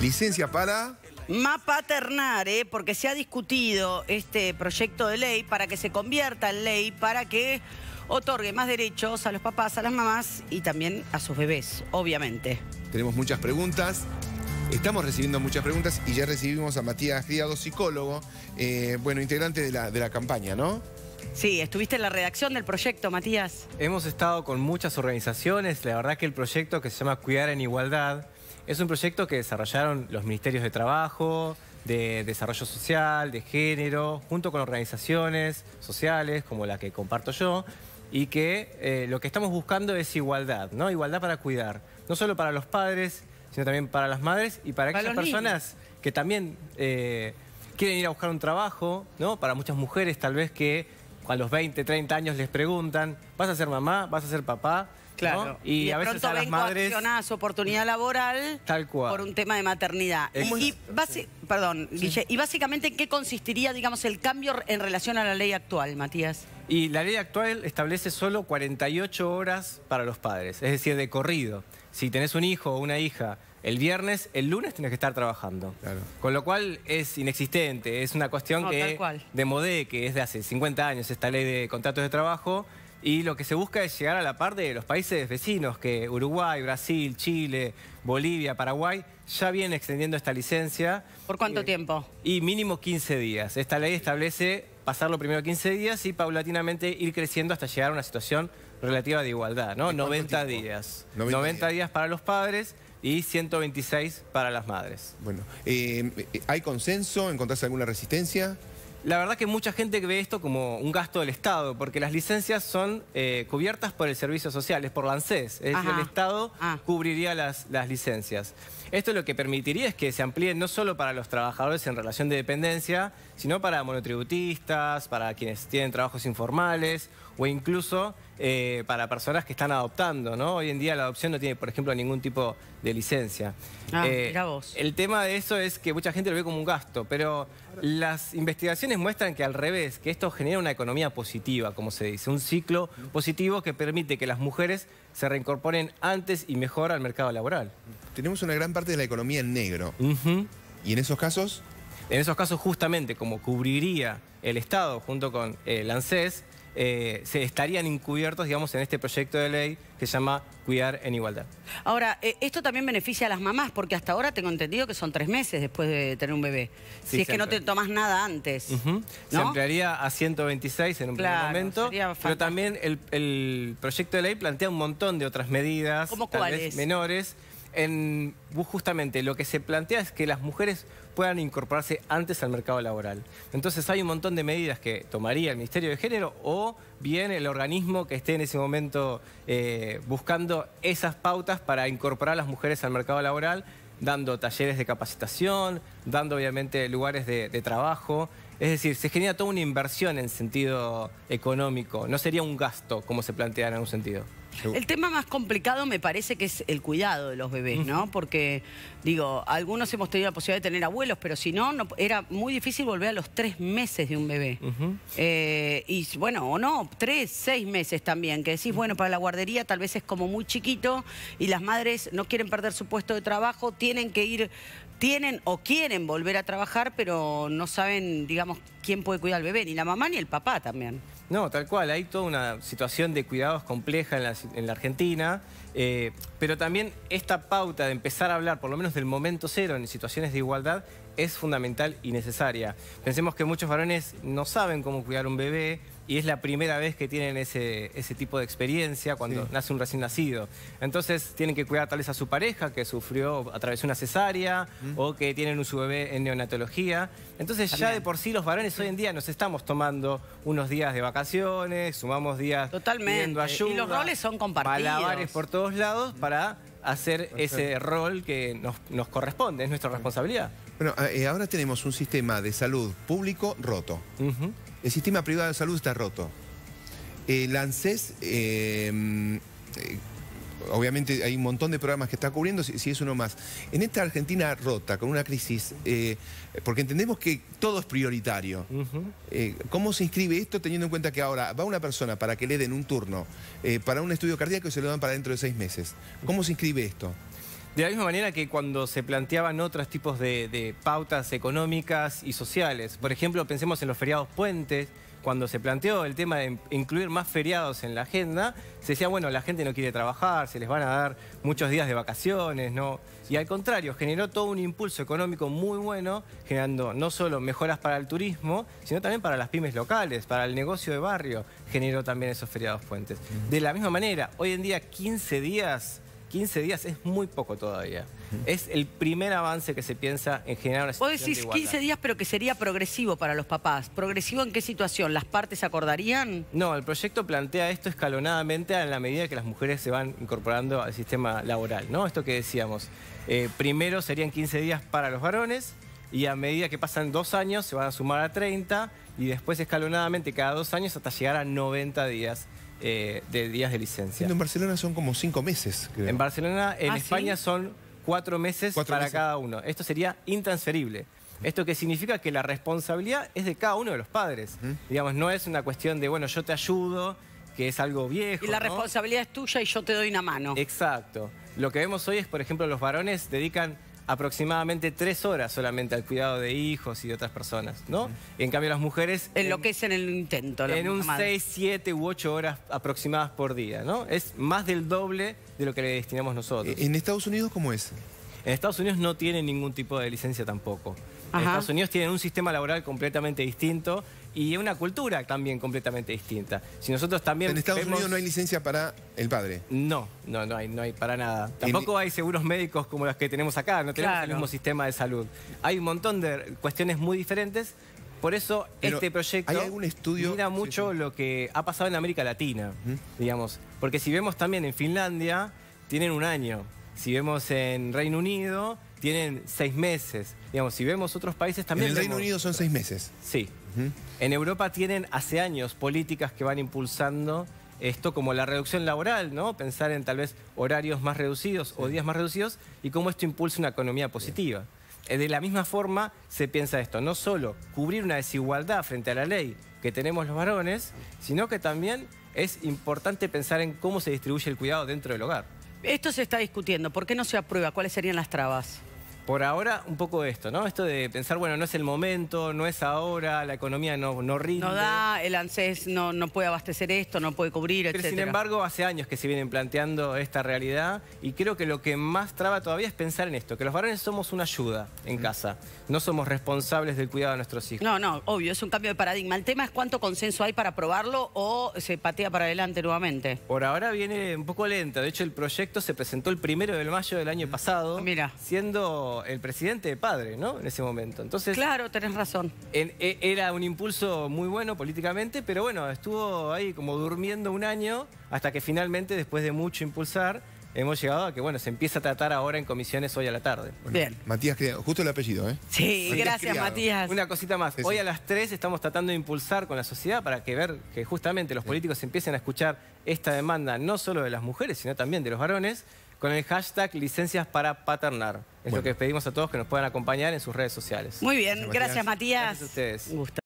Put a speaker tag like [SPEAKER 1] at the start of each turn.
[SPEAKER 1] Licencia para... Mapa paternar, eh, porque se ha discutido este proyecto de ley para que se convierta en ley, para que otorgue más derechos a los papás, a las mamás y también a sus bebés, obviamente.
[SPEAKER 2] Tenemos muchas preguntas. Estamos recibiendo muchas preguntas y ya recibimos a Matías Criado, psicólogo, eh, bueno, integrante la, de la campaña, ¿no?
[SPEAKER 1] Sí, estuviste en la redacción del proyecto, Matías.
[SPEAKER 2] Hemos estado
[SPEAKER 3] con muchas organizaciones, la verdad que el proyecto que se llama Cuidar en Igualdad, es un proyecto que desarrollaron los Ministerios de Trabajo, de Desarrollo Social, de Género, junto con organizaciones sociales como la que comparto yo, y que eh, lo que estamos buscando es igualdad, ¿no? Igualdad para cuidar, no solo para los padres, sino también para las madres y para, aquellas personas que también eh, quieren ir a buscar un trabajo, ¿no? Para muchas mujeres tal vez que a los 20, 30 años les preguntan, ¿vas a ser mamá? ¿Vas a ser papá? Claro. Y, a veces pronto
[SPEAKER 1] oportunidad laboral por un tema de maternidad. Y, perdón, y básicamente qué consistiría, digamos, el cambio en relación a la ley actual, Matías.
[SPEAKER 3] Y la ley actual establece solo 48 horas para los padres, es decir, de corrido. Si tenés un hijo o una hija el viernes, el lunes tenés que estar trabajando. Con lo cual es inexistente, es una cuestión que de Modé, que es de hace 50 años esta ley de contratos de trabajo, y lo que se busca es llegar a la par de los países vecinos, que Uruguay, Brasil, Chile, Bolivia, Paraguay, ya vienen extendiendo esta licencia. ¿Por cuánto eh, tiempo? Y mínimo 15 días. Esta ley establece pasar pasarlo primero 15 días y paulatinamente ir creciendo hasta llegar a una situación relativa de igualdad, ¿no? 90 días. 90, días. para los padres y 126 para las madres.
[SPEAKER 2] Bueno, eh, ¿hay consenso? ¿Encontraste alguna resistencia?
[SPEAKER 3] La verdad que mucha gente ve esto como un gasto del Estado, porque las licencias son eh, cubiertas por el Servicio Social, es por la ANSES, es decir, el Estado ah. cubriría las, las licencias. Esto lo que permitiría es que se amplíe no solo para los trabajadores en relación de dependencia, sino para monotributistas, para quienes tienen trabajos informales o incluso eh, para personas que están adoptando, ¿no? Hoy en día la adopción no tiene, por ejemplo, ningún tipo de licencia. Ah, eh, vos. El tema de eso es que mucha gente lo ve como un gasto, pero las investigaciones muestran que al revés, que esto genera una economía positiva, como se dice, un ciclo positivo que permite que las mujeres se reincorporen antes y mejor al mercado laboral. Tenemos una gran parte de la economía en negro. ¿Y en esos casos? En esos casos, justamente, como cubriría el Estado junto con el ANSES, eh, se estarían encubiertos, digamos, en este proyecto de ley que se llama Cuidar en Igualdad.
[SPEAKER 1] Ahora, eh, esto también beneficia a las mamás, porque hasta ahora tengo entendido que son tres meses después de tener un bebé. si es que no te tomas nada antes. Se
[SPEAKER 3] ampliaría a 126 en un primer momento. Pero también el, proyecto de ley plantea un montón de otras medidas, menores, en, justamente lo que se plantea es que las mujeres puedan incorporarse antes al mercado laboral. Entonces hay un montón de medidas que tomaría el Ministerio de Género o bien el organismo que esté en ese momento eh, buscando esas pautas para incorporar a las mujeres al mercado laboral, dando talleres de capacitación, dando obviamente lugares de, trabajo. Es decir, se genera toda una inversión en sentido económico, no sería un gasto como se plantea en algún sentido.
[SPEAKER 1] El tema más complicado me parece que es el cuidado de los bebés, ¿no? Porque, digo, algunos hemos tenido la posibilidad de tener abuelos, pero si no, no era muy difícil volver a los tres meses de un bebé. Eh, y bueno, o no, tres, seis meses también, que decís, bueno, para la guardería tal vez es como muy chiquito y las madres no quieren perder su puesto de trabajo, tienen que ir tienen o quieren volver a trabajar, pero no saben, digamos, quién puede cuidar al bebé, ni la mamá ni el papá también.
[SPEAKER 3] No, tal cual. Hay toda una situación de cuidados compleja en la, Argentina eh, pero también esta pauta de empezar a hablar, por lo menos del momento cero, en situaciones de igualdad, es fundamental y necesaria. Pensemos que muchos varones no saben cómo cuidar un bebé y es la primera vez que tienen ese, ese tipo de experiencia cuando nace un recién nacido. Entonces tienen que cuidar tal vez a su pareja que sufrió, a través de una cesárea o que tienen su bebé en neonatología. Entonces ya de por sí los varones hoy en día nos estamos tomando unos días de vacaciones, sumamos días Totalmente. pidiendo ayuda. Y los roles son compartidos lados para hacer ese rol que nos, corresponde, es nuestra responsabilidad.
[SPEAKER 2] Bueno, eh, eh, ahora tenemos un sistema de salud público roto. El sistema privado de salud está roto. El ANSES eh, obviamente hay un montón de programas que está cubriendo, si, es uno más. En esta Argentina rota, con una crisis, eh, porque entendemos que todo es prioritario, eh, ¿cómo se inscribe esto teniendo en cuenta que ahora va una persona para que le den un turno eh, para un estudio cardíaco y se lo dan para dentro de seis meses? ¿Cómo se inscribe esto?
[SPEAKER 3] De la misma manera que cuando se planteaban otros tipos de pautas económicas y sociales. Por ejemplo, pensemos en los feriados puentes, cuando se planteó el tema de incluir más feriados en la agenda, se decía, bueno, la gente no quiere trabajar, se les van a dar muchos días de vacaciones, ¿no? Y al contrario, generó todo un impulso económico muy bueno, generando no solo mejoras para el turismo, sino también para las pymes locales, para el negocio de barrio, generó también esos feriados puentes. De la misma manera, hoy en día 15 días 15 días es muy poco todavía. Es el primer avance que se piensa en generar una situación Vos decís 15
[SPEAKER 1] días, pero que sería progresivo para los papás. ¿Progresivo en qué situación? ¿Las partes acordarían?
[SPEAKER 3] No, el proyecto plantea esto escalonadamente a la medida que las mujeres se van incorporando al sistema laboral, ¿no? Esto que decíamos. Eh, primero serían 15 días para los varones, y a medida que pasan dos años se van a sumar a 30 y después escalonadamente cada dos años hasta llegar a 90 días. Eh, de días de licencia.
[SPEAKER 2] En Barcelona son como cinco meses, En
[SPEAKER 3] Barcelona, en ah, España son cuatro meses para cada uno. Esto sería intransferible. Esto que significa que la responsabilidad es de cada uno de los padres. Digamos, no es una cuestión de, bueno, yo te ayudo, que es algo viejo. Y la
[SPEAKER 1] responsabilidad es
[SPEAKER 3] tuya y yo te doy una mano. Exacto. Lo que vemos hoy es, por ejemplo, los varones dedican aproximadamente tres horas solamente al cuidado de hijos y de otras personas, ¿no? En cambio las mujeres...
[SPEAKER 1] Enloquecen en, en el intento. En un seis,
[SPEAKER 3] siete u ocho horas aproximadas por día, ¿no? Es más del doble de lo que le destinamos nosotros. ¿En Estados Unidos cómo es? En Estados Unidos no tiene ningún tipo de licencia tampoco. En Estados Unidos tienen un sistema laboral completamente distinto y una cultura también completamente distinta. Si nosotros también en Estados Unidos
[SPEAKER 2] no hay licencia para el padre.
[SPEAKER 3] No, no, no hay, no hay para nada. Tampoco hay seguros médicos como los que tenemos acá, no tenemos el mismo sistema de salud. Hay un montón de cuestiones muy diferentes. Por eso este proyecto mira mucho lo que ha pasado en América Latina, digamos. Porque si vemos también en Finlandia, tienen un año si vemos en Reino Unido, tienen seis meses. Digamos, si vemos otros países también... En el Reino Unido
[SPEAKER 2] son seis meses.
[SPEAKER 3] Sí. En Europa tienen hace años políticas que van impulsando esto como la reducción laboral, ¿no? Pensar en tal vez horarios más reducidos o días más reducidos y cómo esto impulsa una economía positiva. Eh, de la misma forma se piensa esto, no solo cubrir una desigualdad frente a la ley que tenemos los varones, sino que también es importante pensar en cómo se distribuye el cuidado dentro del hogar. Esto se está discutiendo. ¿Por qué no se aprueba? ¿Cuáles serían las trabas? por ahora un poco esto, ¿no? Esto de pensar, bueno, no es el momento, no es ahora, la economía no, no rinde. No
[SPEAKER 1] da, el ANSES no, no puede abastecer esto, no puede cubrir, etc. Pero sin embargo,
[SPEAKER 3] hace años que se vienen planteando esta realidad y creo que lo que más traba todavía es pensar en esto, que los varones somos una ayuda en mm. casa, no somos responsables del cuidado de nuestros hijos.
[SPEAKER 1] No, no, obvio, es un cambio de paradigma. El tema es cuánto consenso hay para aprobarlo o se patea para adelante nuevamente. Por ahora viene
[SPEAKER 3] un poco lento, de hecho el proyecto se presentó el primero de mayo del año mm. pasado, Mira. siendo el presidente de padre, ¿no? En ese momento. Entonces, claro, tenés razón. E, era un impulso muy bueno políticamente, pero bueno, estuvo ahí como durmiendo un año hasta que finalmente, después de mucho impulsar, hemos llegado a que, bueno, se empieza a tratar ahora en comisiones hoy a la tarde. Bien.
[SPEAKER 2] Matías justo el apellido, ¿eh? Sí, gracias
[SPEAKER 3] Matías. Una cosita más. Hoy a las 3 estamos tratando de impulsar con la sociedad para que ver que justamente los políticos empiecen a escuchar esta demanda no solo de las mujeres, sino también de los varones con el hashtag licencias para paternar. Es lo que pedimos a todos que nos puedan acompañar en sus redes sociales. Muy bien, gracias, Matías. Gracias a
[SPEAKER 1] ustedes.